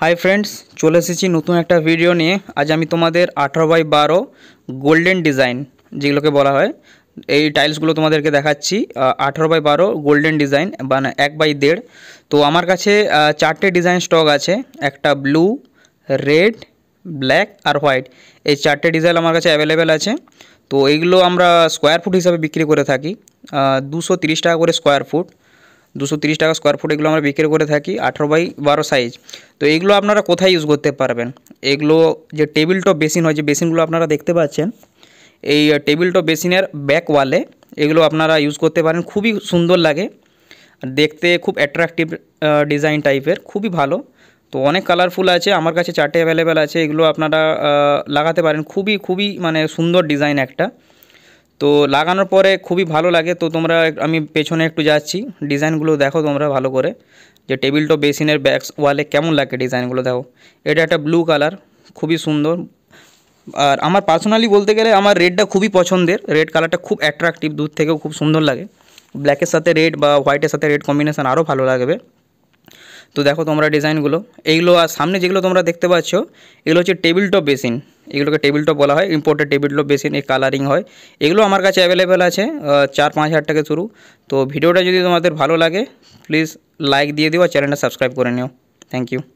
hi friends চলে এসেছি নতুন একটা ভিডিও নিয়ে আজ আমি তোমাদের আঠারো বাই বারো গোল্ডেন ডিজাইন যেগুলোকে বলা হয় এই টাইলসগুলো তোমাদেরকে দেখাচ্ছি আঠারো বাই বারো গোল্ডেন ডিজাইন মানে এক বাই দেড় তো আমার কাছে চারটে ডিজাইন স্টক আছে একটা ব্লু রেড ব্ল্যাক আর হোয়াইট এই চারটে ডিজাইন আমার কাছে অ্যাভেলেবেল আছে তো এইগুলো আমরা স্কোয়ার ফুট হিসাবে বিক্রি করে থাকি দুশো টাকা করে স্কোয়ার ফুট দুশো তিরিশ টাকা স্কোয়ার ফুট এগুলো আমরা বিক্রি করে থাকি আঠারো বাই বারো সাইজ তো এগুলো আপনারা কোথায় ইউজ করতে পারবেন এগুলো যে টেবিল টপ বেসিন হয় যে বেসিনগুলো আপনারা দেখতে পাচ্ছেন এই টেবিল টপ বেসিনের ব্যাক ওয়ালে এগুলো আপনারা ইউজ করতে পারেন খুবই সুন্দর লাগে দেখতে খুব অ্যাট্রাকটিভ ডিজাইন টাইপের খুবই ভালো তো অনেক কালারফুল আছে আমার কাছে চারটে অ্যাভেলেবেল আছে এগুলো আপনারা লাগাতে পারেন খুবই খুবই মানে সুন্দর ডিজাইন একটা তো লাগানোর পরে খুবই ভালো লাগে তো তোমরা আমি পেছনে একটু যাচ্ছি ডিজাইনগুলো দেখো তোমরা ভালো করে যে টেবিল টপ বেসিনের ব্যাক ওয়ালে কেমন লাগে ডিজাইনগুলো দেখো এটা একটা ব্লু কালার খুবই সুন্দর আর আমার পার্সোনালি বলতে গেলে আমার রেডটা খুবই পছন্দের রেড কালারটা খুব অ্যাট্রাকটিভ দূর থেকেও খুব সুন্দর লাগে ব্ল্যাকের সাথে রেড বা হোয়াইটের সাথে রেড কম্বিনেশান আরও ভালো লাগবে তো দেখো তোমরা ডিজাইনগুলো এইগুলো আর সামনে যেগুলো তোমরা দেখতে পাচ্ছ এগুলো হচ্ছে টেবিল টপ বেসিন এগুলোকে টেবিল টপ বলা হয় ইম্পোর্টেড টেবিল টপ বেসিন এই কালারিং হয় এগুলো আমার কাছে অ্যাভেলেবেল আছে চার পাঁচ হাজার টাকা শুরু তো ভিডিওটা যদি তোমাদের ভালো লাগে প্লিজ লাইক দিয়ে দিও আর চ্যানেলটা সাবস্ক্রাইব করে নিও থ্যাংক ইউ